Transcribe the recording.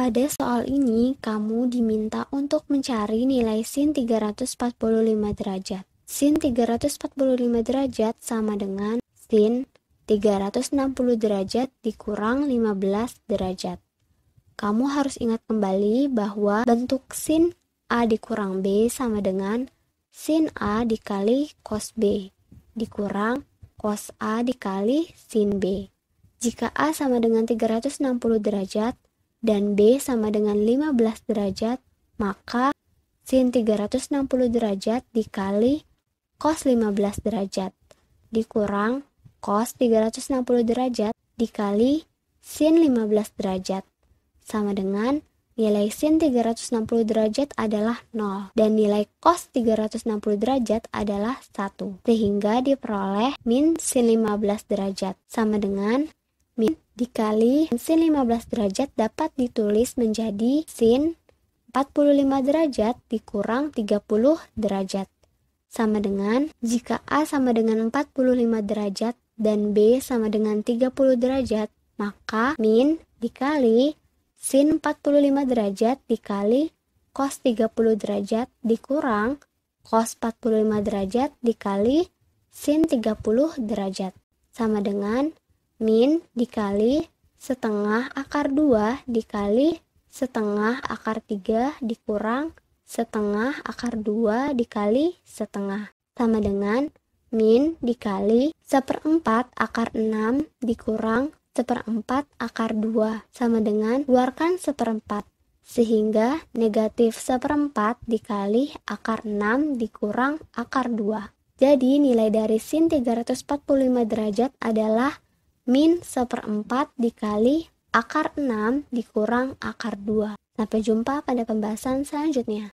Pada soal ini, kamu diminta untuk mencari nilai sin 345 derajat. Sin 345 derajat sama dengan sin 360 derajat dikurang 15 derajat. Kamu harus ingat kembali bahwa bentuk sin A dikurang B sama dengan sin A dikali cos B dikurang cos A dikali sin B. Jika A sama dengan 360 derajat, dan B sama dengan 15 derajat, maka sin 360 derajat dikali cos 15 derajat dikurang cos 360 derajat dikali sin 15 derajat sama dengan nilai sin 360 derajat adalah 0 dan nilai cos 360 derajat adalah 1 sehingga diperoleh min sin 15 derajat sama dengan min dikali sin 15 derajat dapat ditulis menjadi sin 45 derajat dikurang 30 derajat. Sama dengan jika A sama dengan 45 derajat dan B sama dengan 30 derajat, maka min dikali sin 45 derajat dikali cos 30 derajat dikurang cos 45 derajat dikali sin 30 derajat. Sama dengan min dikali setengah akar 2 dikali setengah akar 3 dikurang setengah akar 2 dikali setengah sama dengan min dikali seperempat akar 6 dikurang seperempat akar 2 sama dengan keluarkan seperempat sehingga negatif seperempat dikali akar 6 dikurang akar 2 jadi nilai dari sin 345 derajat adalah min seperempat dikali akar 6 dikurang akar 2. Sampai jumpa pada pembahasan selanjutnya.